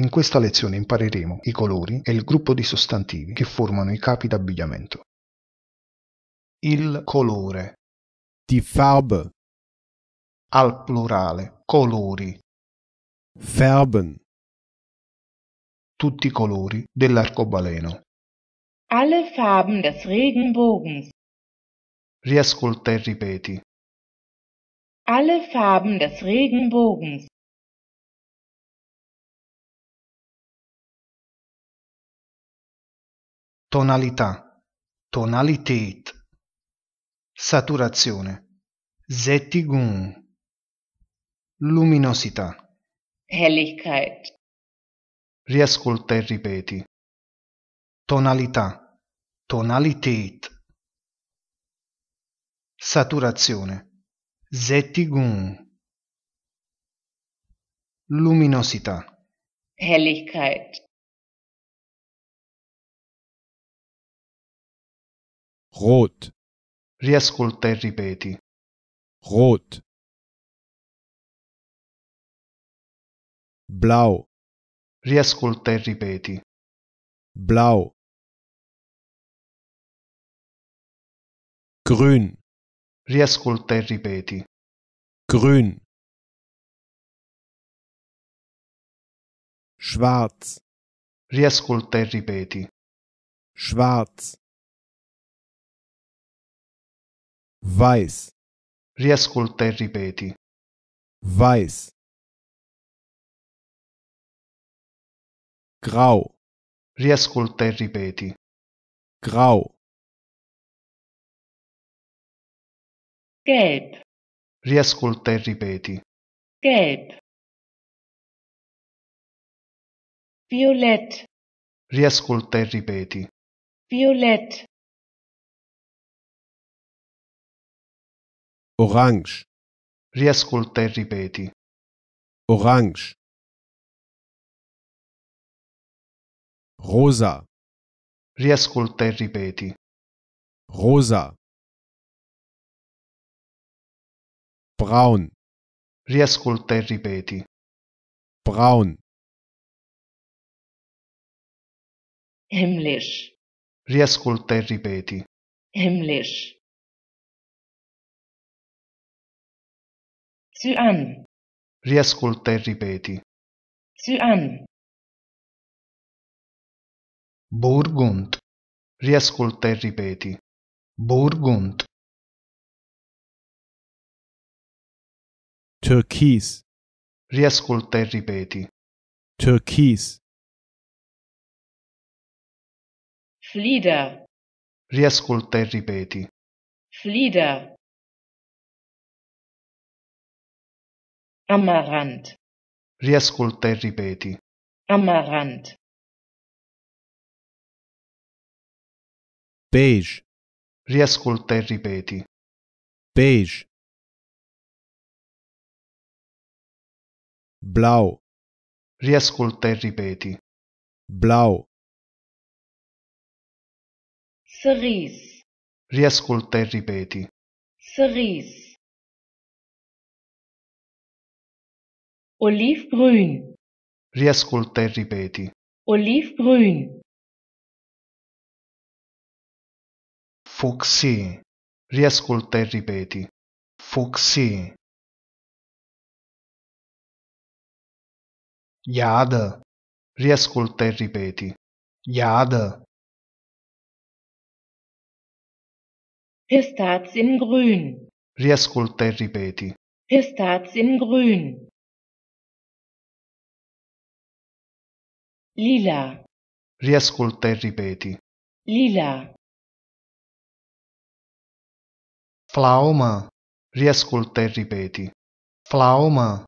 In questa lezione impareremo i colori e il gruppo di sostantivi che formano i capi d'abbigliamento. Il colore. Die Farbe. Al plurale, colori. Färben. Tutti i colori dell'arcobaleno. Alle Farben des Regenbogens. Riascolta e ripeti. Alle Farben des Regenbogens. tonalità, tonalität, saturazione, Sättigung, luminosità, Helligkeit. Riascolta e ripeti. Tonalità, tonalität, saturazione, Sättigung, luminosità, Helligkeit. rot riascolta e ripeti rot blau riascolta e ripeti blau grün riascolta e ripeti grün schwarz riascolta e ripeti schwarz Weiß. Riascolta e ripeti. Weiß. Grau. Riascolta e ripeti. Grau. Gelb. Riascolta e ripeti. Gelb. Violet. Riascolta e ripeti. Violet. Orange. Riascolta e ripeti. Orange. Rosa. Riascolta e ripeti. Rosa. Braun. Riascolta e ripeti. Braun. Himmlisch. Riascolta e ripeti. Himmlisch. Cian. Riascolta e ripeti. Cian. Burgund. Riascolta e ripeti. Burgund. Turchese. Riascolta e ripeti. Turchese. Flieder. Riascolta e ripeti. Flieder. Amarant. Riascolta e ripeti. Amarant. Beige. Riascolta e ripeti. Beige. Blau. Riascolta e ripeti. Blau. Cerise. Riascolta e ripeti. Cerise. olivgrün. Riascolta e ripeti. Olivgrün. Foxy. Riascolta e ripeti. Foxy. Jade. Riascolta e ripeti. Jade. Pistazien grün. Riascolta e ripeti. Pistazien grün. Lila. Riascolta e ripeti. Lila. Flauma. Riascolta e ripeti. Flauma.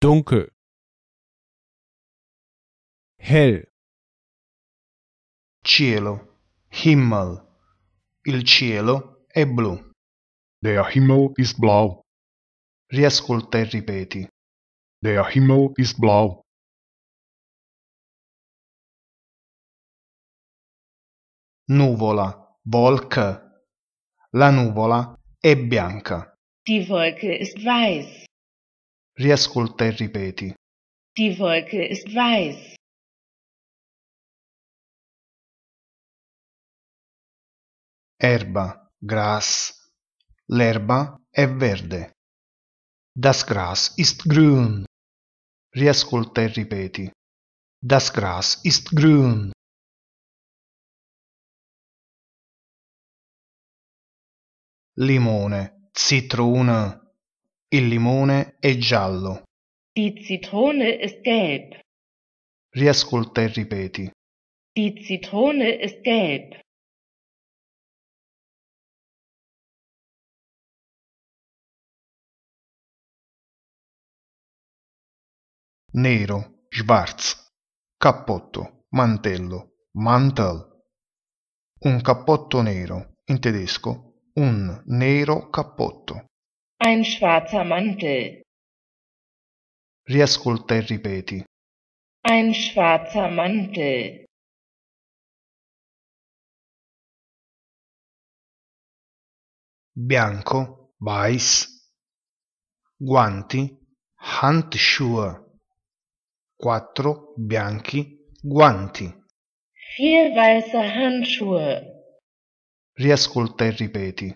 Dunkel. Hell. Cielo. Himmel. Il cielo è blu. Der Himmel ist blau. Riascolta e ripeti. Der Himmel ist blau. Nuvola, Wolke. La nuvola è bianca. Die Wolke ist weiß. Riascolta e ripeti. Die Wolke ist weiß. Erba, Gras. L'erba è verde. Das Gras ist grün riascolta e ripeti. Das Gras ist grün. Limone, Zitrone. Il limone è giallo. Die Zitrone ist gelb. Riascolta e ripeti. Die Zitrone ist gelb. nero, schwarz, cappotto, mantello, mantel. Un cappotto nero, in tedesco un nero cappotto. Ein schwarzer Mantel. Riascolta e ripeti. Ein schwarzer Mantel. Bianco, weiß. Guanti, Handschuhe quattro bianchi guanti. Vier weiße Handschuhe. Riascolta e ripeti.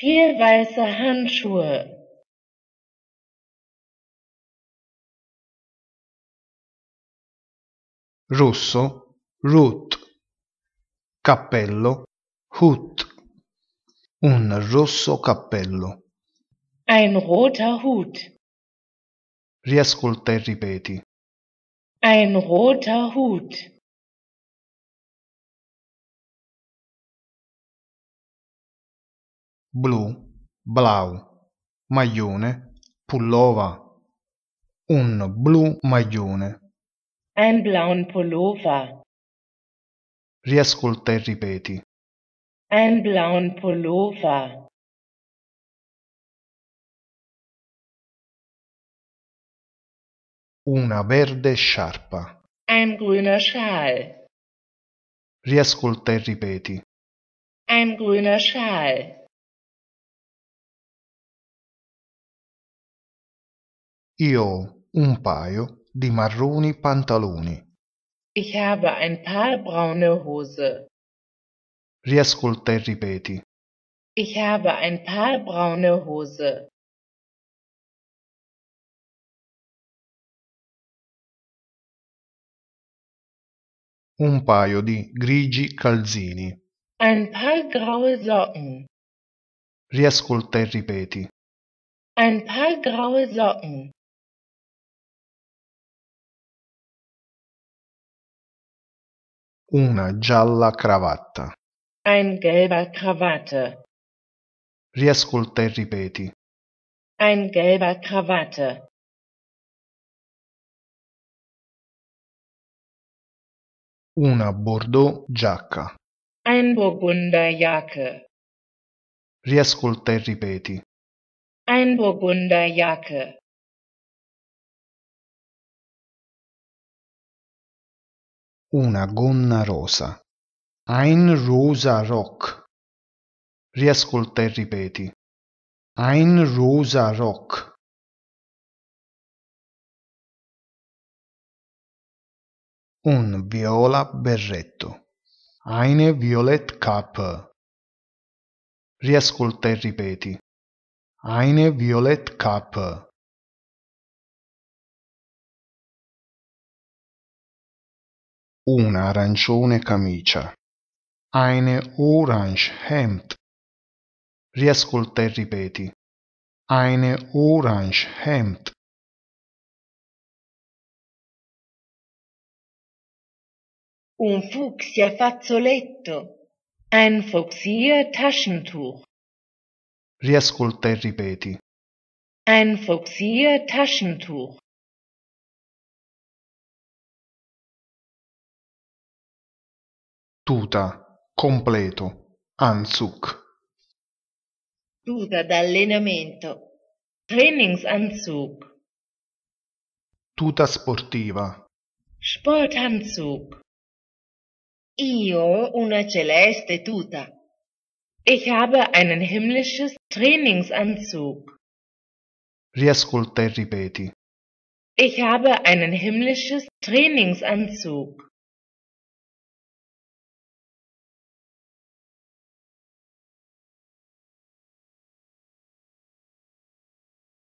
Vier weiße Handschuhe. Rosso, root. Cappello, hut. Un rosso cappello. Ein roter Hut. Riascolta e ripeti. Ein roter Hut. Blu, blau, maglione, pullova. Un blu maglione. Ein blauen Pullover. Riascolta e ripeti. Ein blauen Pullover. Una verde sciarpa. Ein grüner Schal. Riascolta e ripeti. Ein grüner Schal. Io ho un paio di marroni pantaloni. Ich habe ein paar braune Hose. Riascolta e ripeti. Ich habe ein paar braune Hose. un paio di grigi calzini. Ein paar graue Socken. Riascolta e ripeti. Ein paar graue Socken. Una gialla cravatta. Ein gelber Krawatte. Riascolta e ripeti. Ein gelber Krawatte. Una bordeaux giacca. Ein jacke. Riascolta e ripeti. Ein jacke. Una gonna rosa. Ein rosa rock. Riascolta e ripeti. Ein rosa rock. un viola berretto. Eine violet cape. Riascolta e ripeti. Eine violet cape. Un arancione camicia. Eine orange Hemd. Riascolta e ripeti. Eine orange Hemd. un fucsia fazzoletto, Ein fucsia taschentuch. Riascolta e ripeti. Ein fucsia taschentuch. Tuta, completo, Anzug. Tuta d'allenamento, Trainingsanzug. Tuta sportiva. Sportanzug. Io una celeste tuta. Ich habe einen himmlisches Trainingsanzug. Riascolta e ripeti. Ich habe einen himmlisches Trainingsanzug.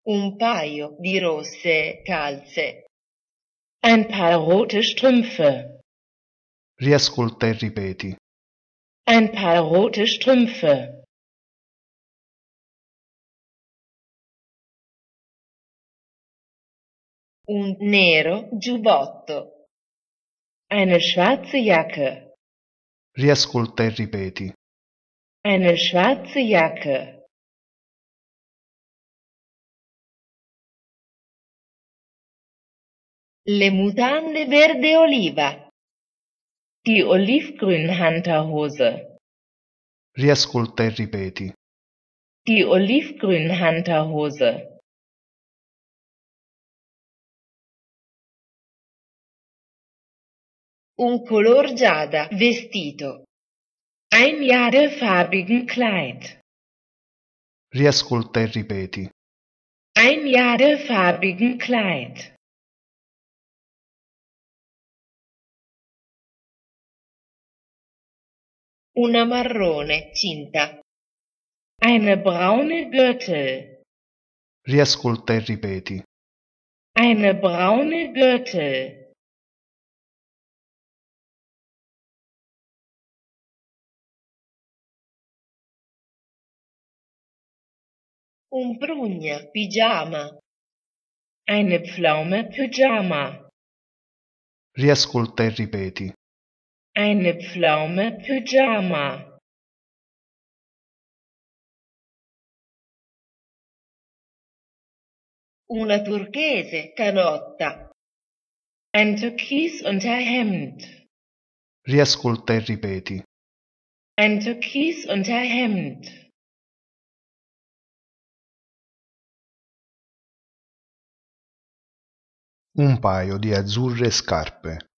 Un paio di rosse calze. Ein paar rote Strümpfe. Riascolta e ripeti. Ein paar rote Strümpfe. Un nero giubbotto. Eine schwarze Jacke. Riascolta e ripeti. Eine schwarze Jacke. Le mutande verde oliva. Die Olivgrün-Hunterhose. Riascolta e ripeti. Die Olivgrün-Hunterhose. Un color giada vestito. Ein jadefarbigen Kleid. Riascolta e ripeti. Ein jadefarbigen Kleid. una marrone cinta. Eine braune Gürtel. Riascolta e ripeti. Eine braune Gürtel. Un prugna, pigiama. Eine Pflaume, pyjama. Riascolta e ripeti. Eine Pflaume Pyjama Una turchese canotta Ein Türkis unter Hemd Riascolta e ripeti Ein Türkis unter Hemd un paio di azzurre scarpe.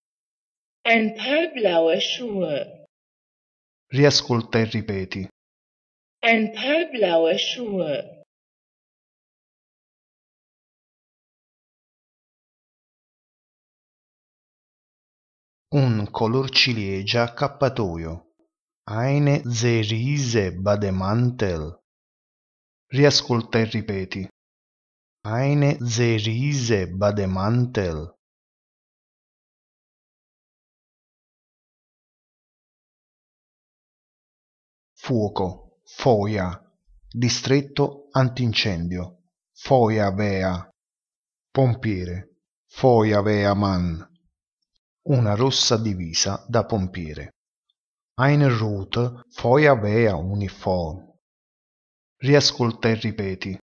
En purblauer Schuhe. Riascolta e ripeti. En purblauer Schuhe. Un color ciliegia accappatoio. Eine Cerise Bademantel. Riascolta e ripeti. Eine Cerise Bademantel. fuoco, foia, distretto antincendio, foia vea, pompiere, foia vea man, una rossa divisa da pompiere. Eine rote Feuerwehr uniform. Riascolta e ripeti.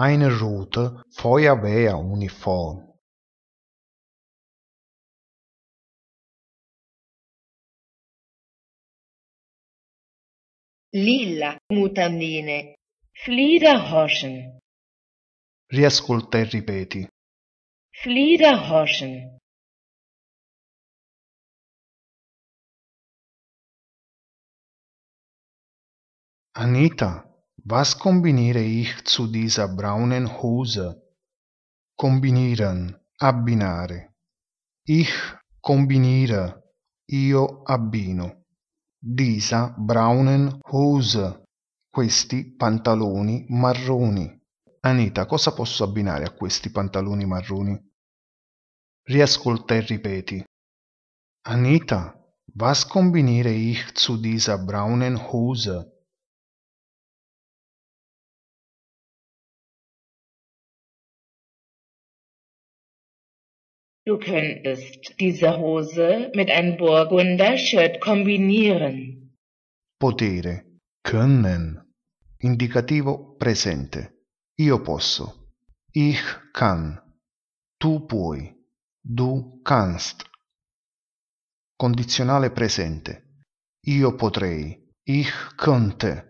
Eine rote Feuerwehr uniform. lilla mutandine, Fliederhorchen. Riascolta e ripeti. Fliederhorchen. Anita, was kombiniere ich zu dieser braunen Hose? Kombinieren, abbinare. Ich kombiniere, io abbino. Lisa Braunen-Houser, questi pantaloni marroni. Anita, cosa posso abbinare a questi pantaloni marroni? Riascolta e ripeti. Anita, was kombiniere ich zu dieser braunen Hose? Du könntest diese Hose mit einem Burgunder-Shirt kombinieren. Potere, können. Indicativo presente. Io posso. Ich kann. Tu puoi. Du kannst. Condizionale presente. Io potrei. Ich könnte.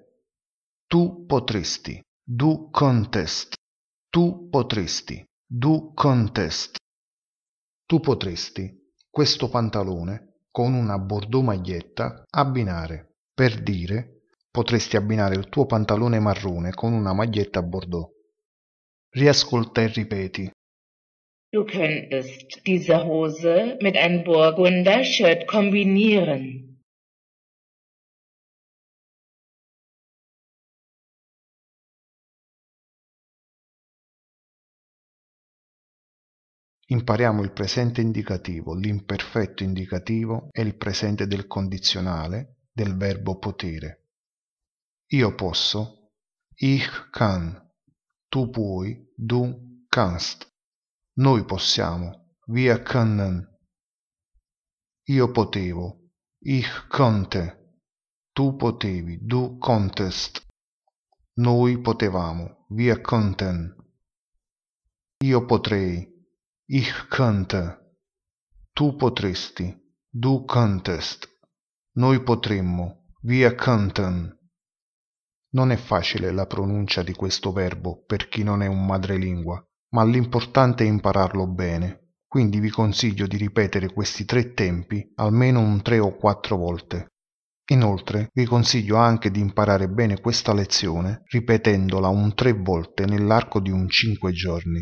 Tu potresti. Du könntest. Tu potresti. Du könntest. tu potresti questo pantalone con una bordeaux maglietta abbinare, per dire potresti abbinare il tuo pantalone marrone con una maglietta bordeaux. Riascolta e ripeti. Du könntest diese Hose mit einem Burgunder Shirt kombinieren. impariamo il presente indicativo, l'imperfetto indicativo e il presente del condizionale del verbo potere. Io posso, ich kann, tu puoi, du kannst. Noi possiamo, wir können. Io potevo, ich konnte, tu potevi, du konntest. Noi potevamo, wir konnten. Io potrei, Ich könnte. Tu potresti. Du könntest. Noi potremmo. Wir könnten. Non è facile la pronuncia di questo verbo per chi non è un madrelingua, ma l'importante è impararlo bene. Quindi vi consiglio di ripetere questi tre tempi almeno un tre o quattro volte. Inoltre vi consiglio anche di imparare bene questa lezione ripetendola un tre volte nell'arco di un cinque giorni.